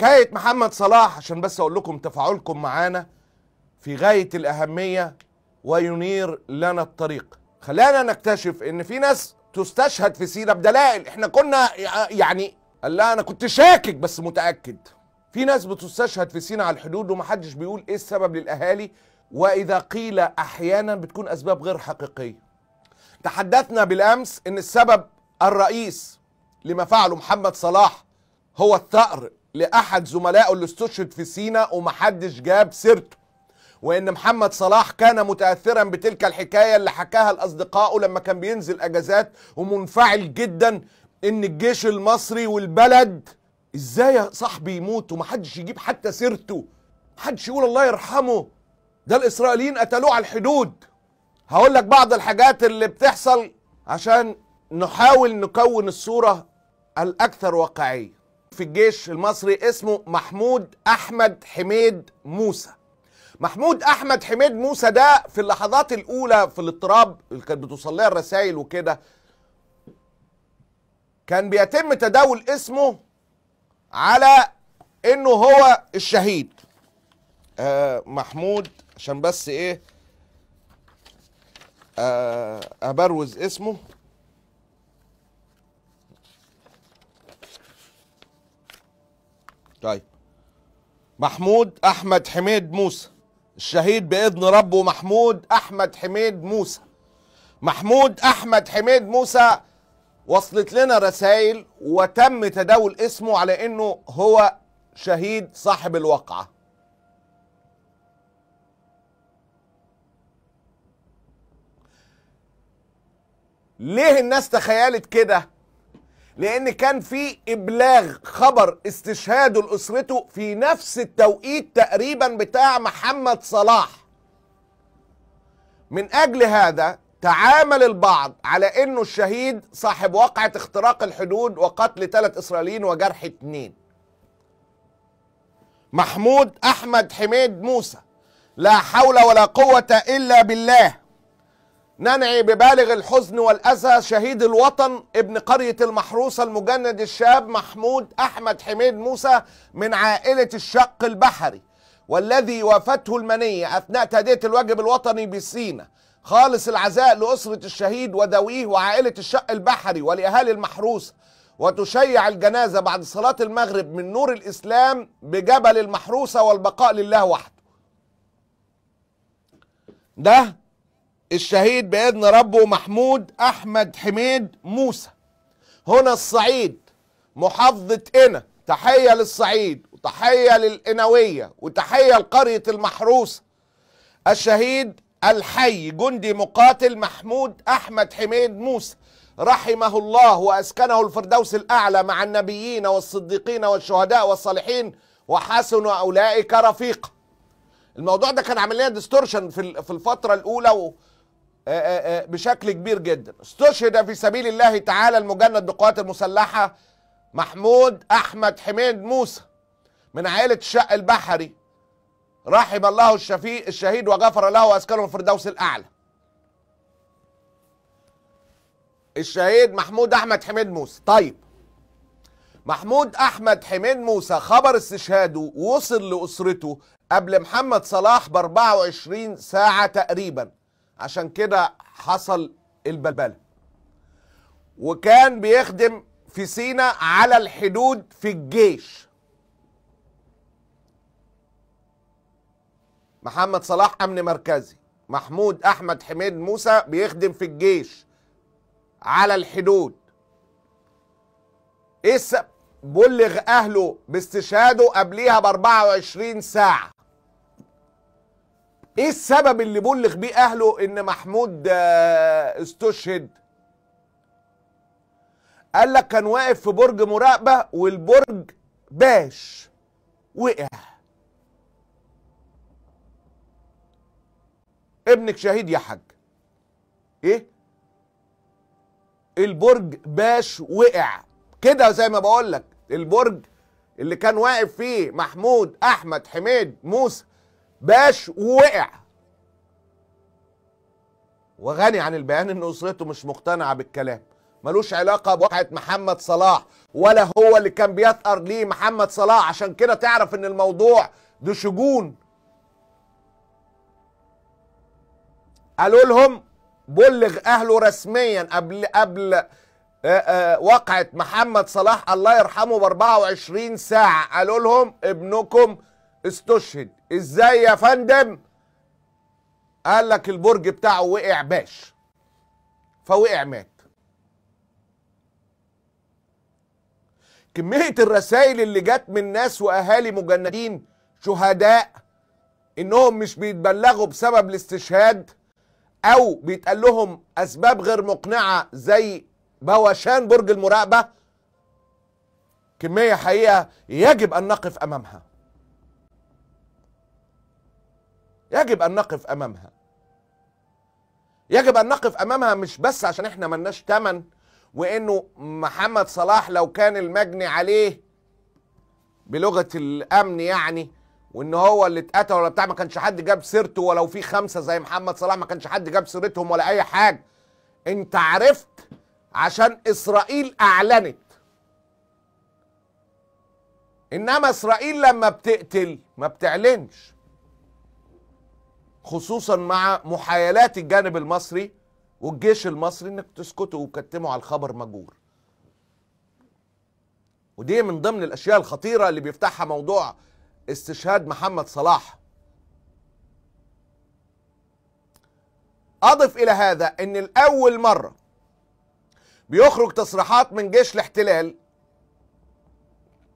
حكايه محمد صلاح عشان بس اقول لكم تفاعلكم معانا في غايه الاهميه وينير لنا الطريق خلانا نكتشف ان في ناس تستشهد في سينا بدلائل احنا كنا يعني لا انا كنت شاكك بس متاكد في ناس بتستشهد في سينا على الحدود ومحدش بيقول ايه السبب للاهالي واذا قيل احيانا بتكون اسباب غير حقيقيه تحدثنا بالامس ان السبب الرئيس لما فعله محمد صلاح هو الثأر لأحد زملائه اللي استشهد في سينا ومحدش جاب سيرته وإن محمد صلاح كان متأثرا بتلك الحكاية اللي حكاها لأصدقائه لما كان بينزل أجازات ومنفعل جدا إن الجيش المصري والبلد إزاي يا صاحبي يموت ومحدش يجيب حتى سيرته محدش يقول الله يرحمه ده الإسرائيليين قتلوه على الحدود هقول لك بعض الحاجات اللي بتحصل عشان نحاول نكون الصورة الأكثر واقعية في الجيش المصري اسمه محمود أحمد حميد موسى محمود أحمد حميد موسى ده في اللحظات الأولى في الاضطراب اللي كانت بتوصل لها الرسائل وكده كان بيتم تداول اسمه على انه هو الشهيد آه محمود عشان بس ايه آه ابروز اسمه محمود احمد حميد موسى الشهيد باذن ربه محمود احمد حميد موسى محمود احمد حميد موسى وصلت لنا رسائل وتم تداول اسمه على انه هو شهيد صاحب الواقعه ليه الناس تخيلت كده لان كان في ابلاغ خبر استشهاده لاسرته في نفس التوقيت تقريبا بتاع محمد صلاح من اجل هذا تعامل البعض على انه الشهيد صاحب واقعة اختراق الحدود وقتل ثلاث اسرائيليين وجرح اثنين محمود احمد حميد موسى لا حول ولا قوة الا بالله ننعي ببالغ الحزن والأسى شهيد الوطن ابن قرية المحروسة المجند الشاب محمود أحمد حميد موسى من عائلة الشق البحري والذي وافته المنية أثناء تأدية الواجب الوطني بسينا خالص العزاء لأسرة الشهيد وذويه وعائلة الشق البحري ولأهالي المحروسة وتشيع الجنازة بعد صلاة المغرب من نور الإسلام بجبل المحروسة والبقاء لله وحده ده الشهيد باذن ربه محمود احمد حميد موسى هنا الصعيد محافظه انا تحيه للصعيد وتحيه للإنوية وتحيه لقريه المحروسه الشهيد الحي جندي مقاتل محمود احمد حميد موسى رحمه الله واسكنه الفردوس الاعلى مع النبيين والصديقين والشهداء والصالحين وحسن اولئك رفيقا الموضوع ده كان عامل لنا ديستورشن في الفتره الاولى و... آه، آه، آه، بشكل كبير جدا استشهد في سبيل الله تعالى المجند بالقوات المسلحة محمود أحمد حميد موسى من عائلة الشق البحري رحم الله الشفي الشهيد وغفر له أسكنه الفردوس الأعلى الشهيد محمود أحمد حميد موسى طيب محمود أحمد حميد موسى خبر استشهاده وصل لأسرته قبل محمد صلاح ب 24 ساعة تقريباً عشان كده حصل البلبله وكان بيخدم في سينا على الحدود في الجيش محمد صلاح امن مركزي محمود احمد حميد موسى بيخدم في الجيش على الحدود ايه بلغ اهله باستشهاده قبليها ب 24 ساعه ايه السبب اللي بلغ بيه اهله ان محمود آه، استشهد قال لك كان واقف في برج مراقبه والبرج باش وقع ابنك شهيد يا حاج ايه البرج باش وقع كده زي ما بقول لك البرج اللي كان واقف فيه محمود احمد حميد موسى باش ووقع وغني عن البيان ان اسرته مش مقتنعه بالكلام ملوش علاقه بواقعه محمد صلاح ولا هو اللي كان بيثأر ليه محمد صلاح عشان كده تعرف ان الموضوع ده شجون قالوا لهم بلغ اهله رسميا قبل قبل آه، آه، وقعة محمد صلاح الله يرحمه ب 24 ساعة قالوا لهم ابنكم استشهد ازاي يا فندم قال لك البرج بتاعه وقع باش فوقع مات كمية الرسائل اللي جت من ناس وأهالي مجندين شهداء إنهم مش بيتبلغوا بسبب الاستشهاد أو بيتقال لهم أسباب غير مقنعة زي بوشان برج المراقبة كمية حقيقة يجب أن نقف أمامها يجب ان نقف امامها يجب ان نقف امامها مش بس عشان احنا ملناش تمن وانه محمد صلاح لو كان المجني عليه بلغه الامن يعني وان هو اللي اتقتل ولا بتاع ما كانش حد جاب سيرته ولو في خمسه زي محمد صلاح ما كانش حد جاب سيرتهم ولا اي حاجه انت عرفت عشان اسرائيل اعلنت انما اسرائيل لما بتقتل ما بتعلنش خصوصا مع محايلات الجانب المصري والجيش المصري انك تسكتوا وكتموا على الخبر مجور ودي من ضمن الاشياء الخطيره اللي بيفتحها موضوع استشهاد محمد صلاح اضف الى هذا ان الاول مره بيخرج تصريحات من جيش الاحتلال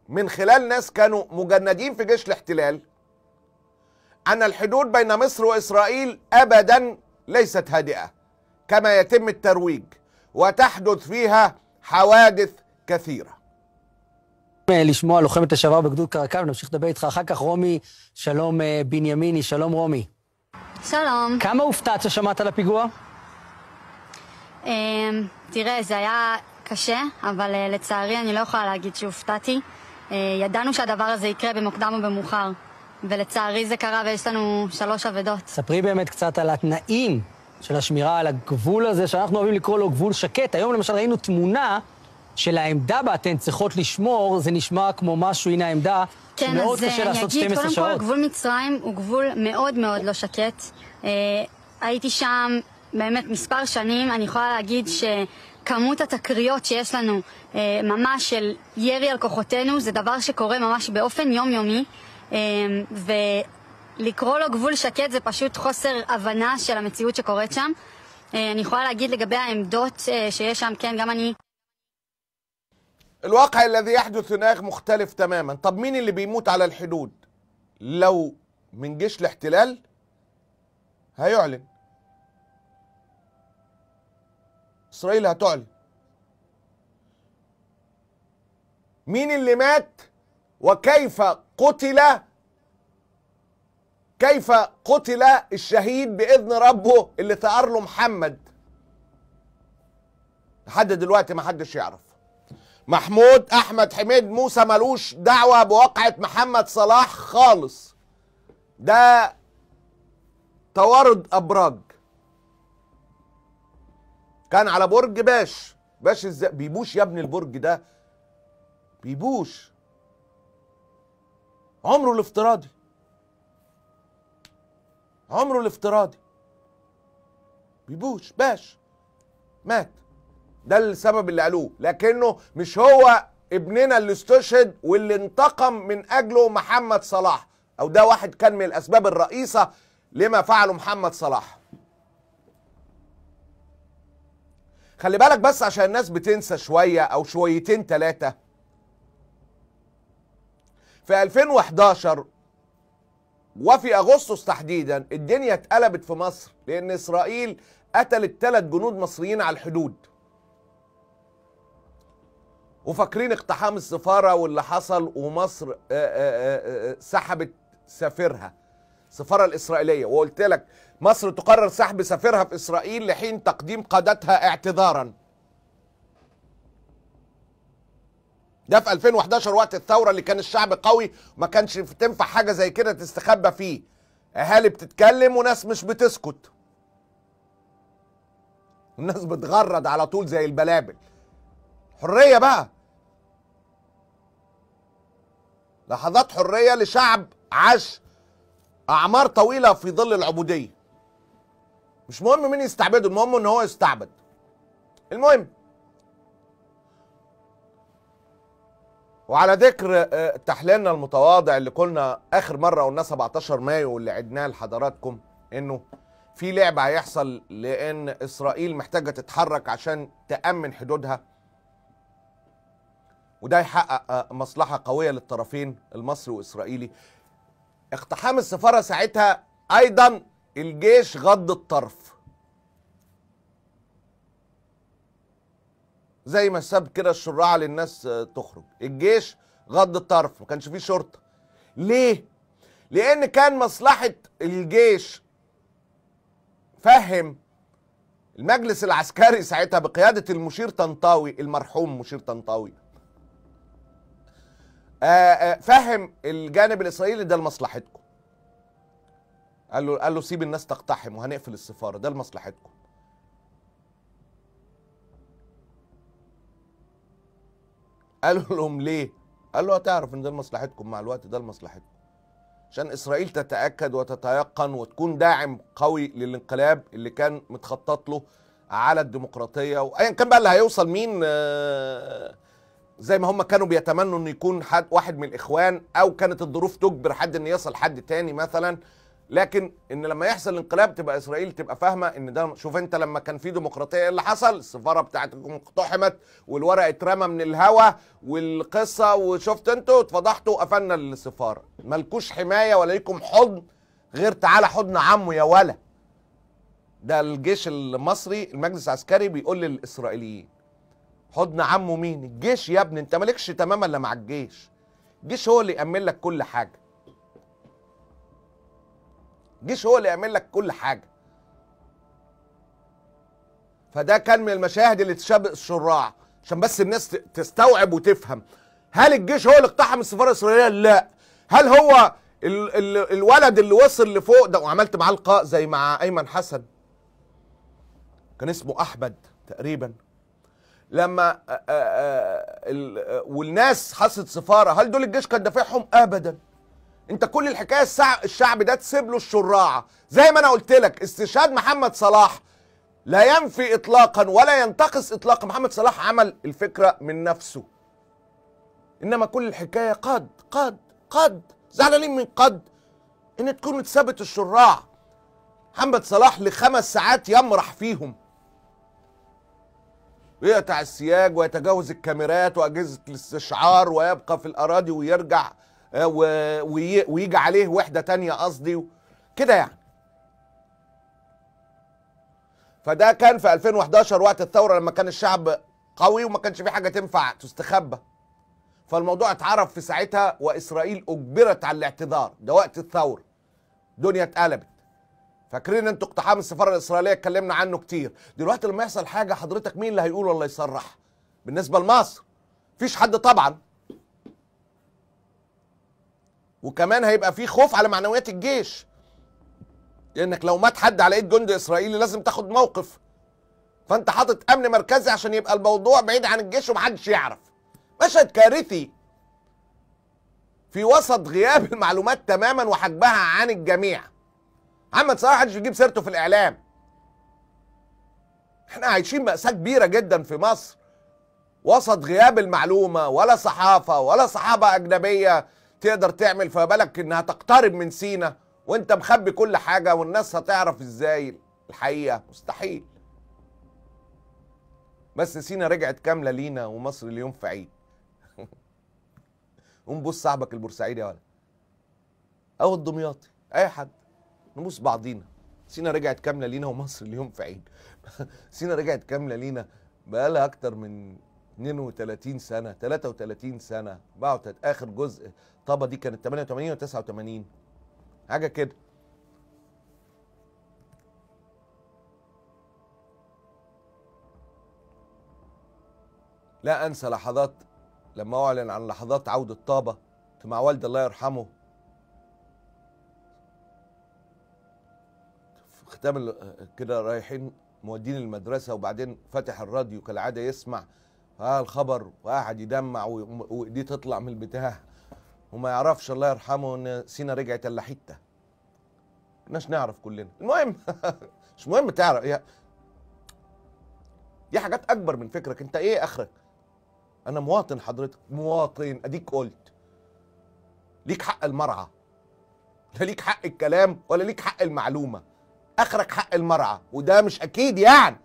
من خلال ناس كانوا مجندين في جيش الاحتلال أن الحدود بين مصر وإسرائيل أبدا ليست هادئة كما يتم الترويج وتحدث فيها حوادث كثيرة לשמוע לוחמת לשעבר בגדוד קרקל, נמשיך לדבר איתך אחר כך. רומי, שלום אה, בנימיני, שלום רומי. שלום. כמה הופתעת ששמעת על הפיגוע? אמ, תראה, זה היה קשה, אבל אה, לצערי אני לא יכולה להגיד שהופתעתי. אה, ידענו שהדבר הזה יקרה במוקדם או במאוחר. ולצערי זה קרה ויש לנו שלוש אבדות. ספרי באמת קצת על התנאים של השמירה על הגבול הזה, שאנחנו אוהבים לקרוא לו גבול שקט. היום למשל ראינו תמונה של העמדה בה אתן צריכות לשמור, זה נשמע כמו משהו, הנה העמדה, כן, שמאוד קשה אה, לעשות 12 שעות. כן, אז אני אגיד, קודם כל, גבול מצרים הוא גבול מאוד מאוד לא שקט. אה, הייתי שם באמת מספר שנים, אני יכולה להגיד ש... כמות התקריות שיש לנו, אה, ממש של ירי על כוחותינו, זה דבר שקורה ממש באופן יומיומי. ולקרוא לו גבול שקט זה פשוט חוסר הבנה של המציאות שקורית שם. אני יכולה להגיד לגבי העמדות שיש שם, כן, גם אני... الواقع الذي يحدث هناك مختلف تماما طب مين اللي بيموت على الحدود لو من جيش الاحتلال هيعلن اسرائيل هتعلن مين اللي مات وكيف قتل كيف قتل الشهيد باذن ربه اللي ثار له محمد لحد دلوقتي ما حدش يعرف محمود احمد حميد موسى ملوش دعوه بواقعه محمد صلاح خالص ده توارد ابراج كان على برج باش باش ازاي بيبوش يا ابن البرج ده بيبوش عمره الافتراضي عمره الافتراضي بيبوش باش مات ده السبب اللي قالوه لكنه مش هو ابننا اللي استشهد واللي انتقم من اجله محمد صلاح او ده واحد كان من الاسباب الرئيسه لما فعله محمد صلاح خلي بالك بس عشان الناس بتنسى شويه او شويتين ثلاثه في 2011 وفي اغسطس تحديدا الدنيا اتقلبت في مصر لان اسرائيل قتلت ثلاث جنود مصريين على الحدود وفاكرين اقتحام السفاره واللي حصل ومصر آآ آه، آآ آه، آه، سحبت سفيرها السفاره الاسرائيليه وقلت لك مصر تقرر سحب سفيرها في اسرائيل لحين تقديم قادتها اعتذارا ده في 2011 وقت الثوره اللي كان الشعب قوي ما كانش تنفع حاجه زي كده تستخبى فيه اهالي بتتكلم وناس مش بتسكت الناس بتغرد على طول زي البلابل حريه بقى لحظات حريه لشعب عاش اعمار طويله في ظل العبوديه مش مهم مين يستعبده المهم ان هو يستعبد المهم وعلى ذكر آه، تحليلنا المتواضع اللي قلنا اخر مره قلنا 17 مايو واللي عدناه لحضراتكم انه في لعب هيحصل لان اسرائيل محتاجه تتحرك عشان تامن حدودها وده يحقق آه، مصلحه قويه للطرفين المصري والاسرائيلي اقتحام السفاره ساعتها ايضا الجيش غض الطرف زي ما ساب كده الشراع للناس آه، تخرج الجيش غض الطرف ما كانش فيه شرطه ليه لان كان مصلحه الجيش فهم المجلس العسكري ساعتها بقياده المشير طنطاوي المرحوم مشير طنطاوي آه، آه، فهم الجانب الاسرائيلي ده لمصلحتكم قال له قال له سيب الناس تقتحم وهنقفل السفاره ده لمصلحتكم قالوا لهم ليه؟ قال له هتعرف ان ده لمصلحتكم مع الوقت ده لمصلحتكم عشان اسرائيل تتاكد وتتيقن وتكون داعم قوي للانقلاب اللي كان متخطط له على الديمقراطيه وايا كان بقى اللي هيوصل مين آه، زي ما هم كانوا بيتمنوا ان يكون حد واحد من الاخوان او كانت الظروف تجبر حد ان يصل حد تاني مثلا لكن ان لما يحصل انقلاب تبقى اسرائيل تبقى فاهمه ان ده شوف انت لما كان في ديمقراطيه ايه اللي حصل السفاره بتاعتكم اقتحمت والورق اترمى من الهوا والقصه وشفت انتوا اتفضحتوا وقفلنا السفاره مالكوش حمايه ولا ليكم حضن غير تعالى حضن عمه يا ولا ده الجيش المصري المجلس العسكري بيقول للاسرائيليين حضن عمه مين الجيش يا ابني انت مالكش تماما الا مع الجيش الجيش هو اللي يامن لك كل حاجه الجيش هو اللي يعمل لك كل حاجه فده كان من المشاهد اللي تشابه الشراع عشان بس الناس تستوعب وتفهم هل الجيش هو اللي اقتحم السفاره الاسرائيليه لا هل هو ال ال الولد اللي وصل لفوق ده وعملت معاه لقاء زي مع ايمن حسن كان اسمه احمد تقريبا لما آآ آآ والناس حصلت سفاره هل دول الجيش كان دافعهم ابدا انت كل الحكايه الشعب ده تسيب له الشراعه زي ما انا قلت لك استشهاد محمد صلاح لا ينفي اطلاقا ولا ينتقص اطلاقا محمد صلاح عمل الفكره من نفسه انما كل الحكايه قد قد قد زعلانين من قد ان تكون متثبت الشراع محمد صلاح لخمس ساعات يمرح فيهم ويقطع السياج ويتجاوز الكاميرات واجهزه الاستشعار ويبقى في الاراضي ويرجع آه، ويجي عليه وحده تانية قصدي كده يعني فده كان في 2011 وقت الثوره لما كان الشعب قوي وما كانش في حاجه تنفع تستخبى فالموضوع اتعرف في ساعتها واسرائيل اجبرت على الاعتذار ده وقت الثوره دنيا اتقلبت فاكرين انتوا اقتحام السفاره الاسرائيليه اتكلمنا عنه كتير دلوقتي لما يحصل حاجه حضرتك مين اللي هيقول ولا يصرح بالنسبه لمصر مفيش حد طبعا وكمان هيبقى في خوف على معنويات الجيش لانك لو مات حد على ايد جندي اسرائيلي لازم تاخد موقف فانت حاطط امن مركزي عشان يبقى الموضوع بعيد عن الجيش ومحدش يعرف مشهد كارثي في وسط غياب المعلومات تماما وحجبها عن الجميع محمد صلاح محدش بيجيب سيرته في الاعلام احنا عايشين مأساة كبيرة جدا في مصر وسط غياب المعلومة ولا صحافة ولا صحابة أجنبية تقدر تعمل فما بالك انها تقترب من سينا وانت مخبي كل حاجه والناس هتعرف ازاي الحقيقه مستحيل بس سينا رجعت كامله لينا ومصر اليوم في عيد قوم بص صاحبك البورسعيدي يا ولد او الدمياطي اي حد نبص بعضينا سينا رجعت كامله لينا ومصر اليوم في عيد سينا رجعت كامله لينا بقالها اكتر من 32 سنه 33 سنه بعتت اخر جزء الطابه دي كانت 88 و89 حاجه كده لا انسى لحظات لما اعلن عن لحظات عوده طابه مع والدي الله يرحمه في ختام كده رايحين مودين المدرسه وبعدين فتح الراديو كالعاده يسمع آه الخبر وقعد يدمع وايديه تطلع من البتاع وما يعرفش الله يرحمه ان سينا رجعت الا حته مش نعرف كلنا المهم مش مهم تعرف يا دي حاجات اكبر من فكرك انت ايه اخرك انا مواطن حضرتك مواطن اديك قلت ليك حق المرعى لا ليك حق الكلام ولا ليك حق المعلومه اخرك حق المرعى وده مش اكيد يعني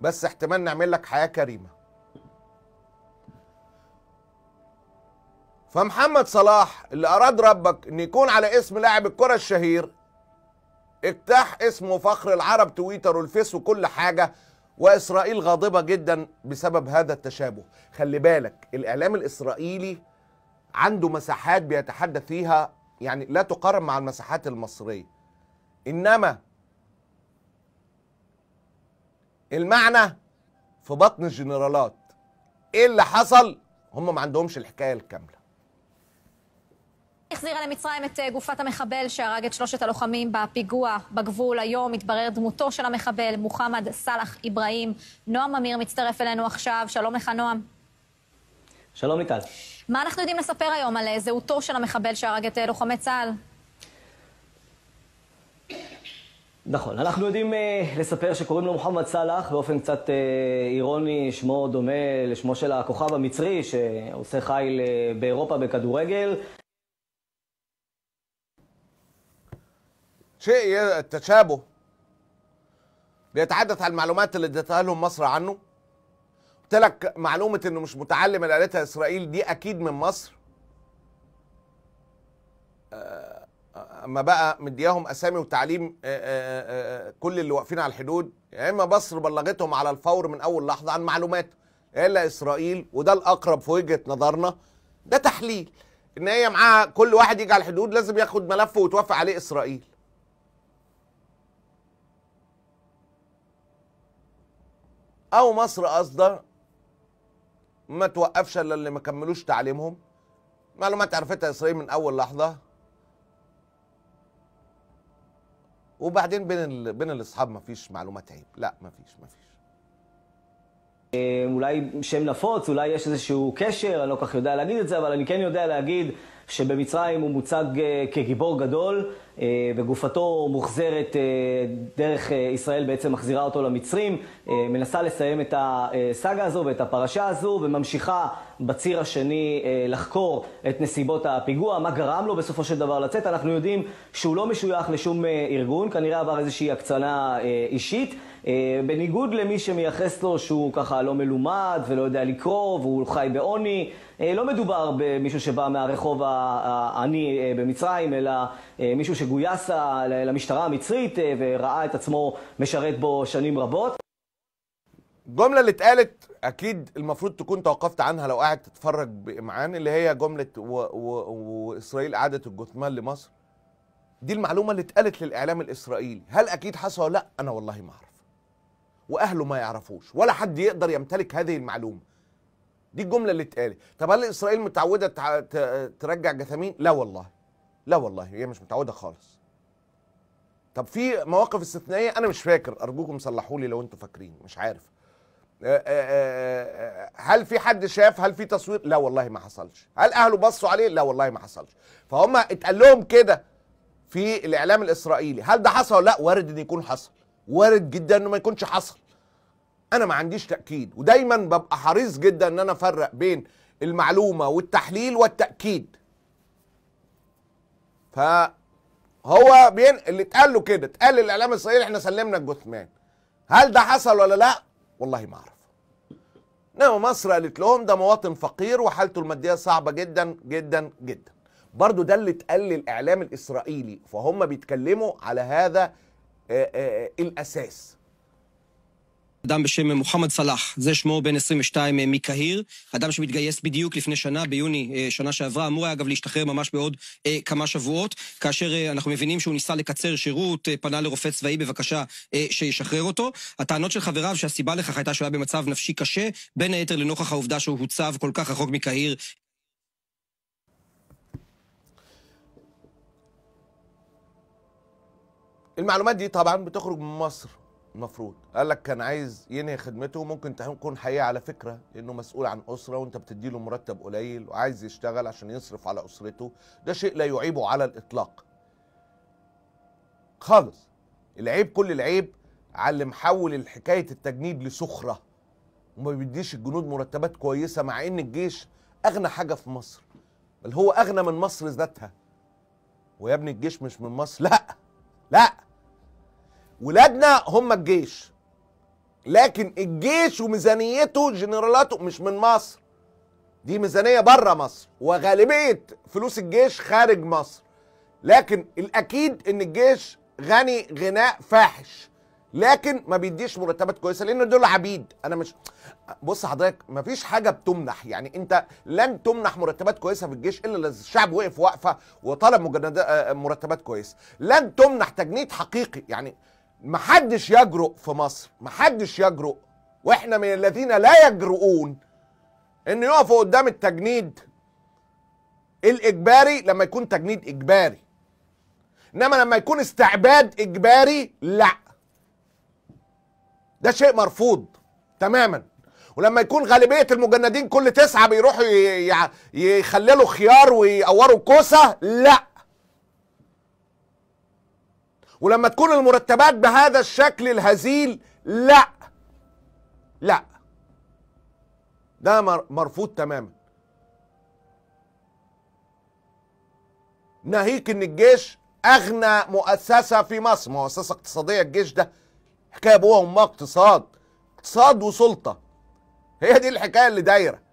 بس احتمال نعمل لك حياه كريمه فمحمد صلاح اللي اراد ربك ان يكون على اسم لاعب الكره الشهير اجتاح اسمه فخر العرب تويتر والفيس وكل حاجه واسرائيل غاضبه جدا بسبب هذا التشابه خلي بالك الاعلام الاسرائيلي عنده مساحات بيتحدث فيها يعني لا تقارن مع المساحات المصريه انما المعنى في بطن الجنرالات ايه اللي حصل هم ما عندهمش الحكايه الكامله החזירה למצרים את אה, גופת המחבל שהרג את שלושת הלוחמים בפיגוע בגבול. היום מתברר דמותו של המחבל, מוחמד סאלח אברהים. נועם אמיר מצטרף אלינו עכשיו. שלום לך, נועם. שלום, ליטל. מה אנחנו יודעים לספר היום על אה, זהותו של המחבל שהרג את אה, לוחמי צה"ל? נכון, אנחנו יודעים אה, לספר שקוראים לו מוחמד סאלח, באופן קצת אה, אירוני, שמו דומה לשמו של הכוכב המצרי שעושה חיל אה, באירופה בכדורגל. شيء التشابه بيتحدث عن المعلومات اللي اديتها لهم مصر عنه قلت لك معلومه انه مش متعلم اللي قالتها اسرائيل دي اكيد من مصر اما آه، آه، بقى مدياهم اسامي وتعليم آه، كل اللي واقفين على الحدود يا يعني اما مصر بلغتهم على الفور من اول لحظه عن معلومات الا اسرائيل وده الاقرب في وجهه نظرنا ده تحليل ان هي معاها كل واحد يجي على الحدود لازم ياخد ملفه وتوافق عليه اسرائيل او مصر قصدا ما توقفش الا اللي ما كملوش تعليمهم معلومات عرفتها اسرائيل من اول لحظه وبعدين بين ال... بين الاصحاب مفيش معلومات عيب لا مفيش مفيش אה, אולי שם נפוץ, אולי יש איזשהו קשר, אני לא כל כך יודע להגיד את זה, אבל אני כן יודע להגיד שבמצרים הוא מוצג אה, כגיבור גדול, אה, וגופתו מוחזרת דרך ישראל, בעצם מחזירה אותו למצרים, מנסה לסיים את הסאגה הזו ואת הפרשה הזו, וממשיכה בציר השני לחקור את נסיבות הפיגוע, מה גרם לו בסופו של דבר לצאת. אנחנו יודעים שהוא לא משוייך לשום ארגון, כנראה עבר איזושהי הקצנה אישית. בניגוד למי שמייחס לו שהוא ככה לא מלומד ולא יודע לקרוא והוא חי בעוני, לא מדובר במישהו שבא מהרחוב העני במצרים, אלא מישהו שגויס למשטרה המצרית וראה את עצמו משרת בו שנים רבות. الجمله اللي اتقالت اكيد المفروض تكون توقفت عنها لو قاعد تتفرج معانا اللي هي جمله واسرائيل اعادت الجثمان لمصر دي المعلومه اللي اتقالت للاعلام الاسرائيلي هل اكيد حصل ولا لا انا والله ما اعرف واهله ما يعرفوش ولا حد يقدر يمتلك هذه المعلومه دي الجمله اللي اتقالت طب هل اسرائيل متعوده ترجع جثامين لا والله لا والله هي مش متعوده خالص طب في مواقف استثنائيه انا مش فاكر ارجوكم صلحوا لي لو انتوا فاكرين مش عارف آه، آه، آه، هل في حد شاف هل في تصوير لا والله ما حصلش هل اهله بصوا عليه لا والله ما حصلش فهم اتقال لهم كده في الاعلام الاسرائيلي هل ده حصل لا وارد ان يكون حصل وارد جدا انه ما يكونش حصل انا ما عنديش تاكيد ودايما ببقى حريص جدا ان انا افرق بين المعلومه والتحليل والتاكيد فهو بين اللي اتقال له كده اتقال للاعلام الاسرائيلي احنا سلمنا الجثمان هل ده حصل ولا لا والله ما اعرف انما مصر قالت لهم ده مواطن فقير وحالته الماديه صعبه جدا جدا جدا برضو ده اللي اتقال للاعلام الاسرائيلي فهم بيتكلموا على هذا الأساس אה, אה, אה, אדם בשם מוחמד סלאח, זה שמו, בן 22 מקהיר, אדם שמתגייס בדיוק לפני שנה, ביוני שנה שעברה, אמור היה אגב להשתחרר ממש בעוד אה, כמה שבועות, כאשר אה, אנחנו מבינים שהוא ניסה לקצר שירות, אה, פנה לרופא צבאי בבקשה אה, שישחרר אותו. הטענות של חבריו שהסיבה לכך הייתה שהוא היה במצב נפשי קשה, בין היתר לנוכח העובדה שהוא הוצב כל כך רחוק מקהיר المعلومات دي طبعا بتخرج من مصر المفروض قال لك كان عايز ينهي خدمته ممكن تكون حقيقه على فكره لانه مسؤول عن اسره وانت بتديله مرتب قليل وعايز يشتغل عشان يصرف على اسرته ده شيء لا يعيبه على الاطلاق خالص العيب كل العيب على اللي محول حكايه التجنيد لسخره وما بيديش الجنود مرتبات كويسه مع ان الجيش اغنى حاجه في مصر بل هو اغنى من مصر ذاتها ويا ابني الجيش مش من مصر لا لا ولادنا هم الجيش لكن الجيش وميزانيته جنرالاته مش من مصر دي ميزانيه بره مصر وغالبيه فلوس الجيش خارج مصر لكن الاكيد ان الجيش غني غناء فاحش لكن ما بيديش مرتبات كويسه لان دول عبيد انا مش بص حضرتك ما فيش حاجه بتمنح يعني انت لن تمنح مرتبات كويسه في الجيش الا لو الشعب وقف وقفه وطلب آه، مرتبات كويسه لن تمنح تجنيد حقيقي يعني محدش يجرؤ في مصر محدش يجرؤ واحنا من الذين لا يجرؤون ان يقفوا قدام التجنيد الاجباري لما يكون تجنيد اجباري انما لما يكون استعباد اجباري لا ده شيء مرفوض تماما ولما يكون غالبية المجندين كل تسعة بيروحوا يخللوا خيار ويقوروا كوسة لا ولما تكون المرتبات بهذا الشكل الهزيل لا لا ده مرفوض تماما ناهيك ان الجيش اغنى مؤسسه في مصر مؤسسه اقتصاديه الجيش ده حكايه ابوها وامها اقتصاد اقتصاد وسلطه هي دي الحكايه اللي دايره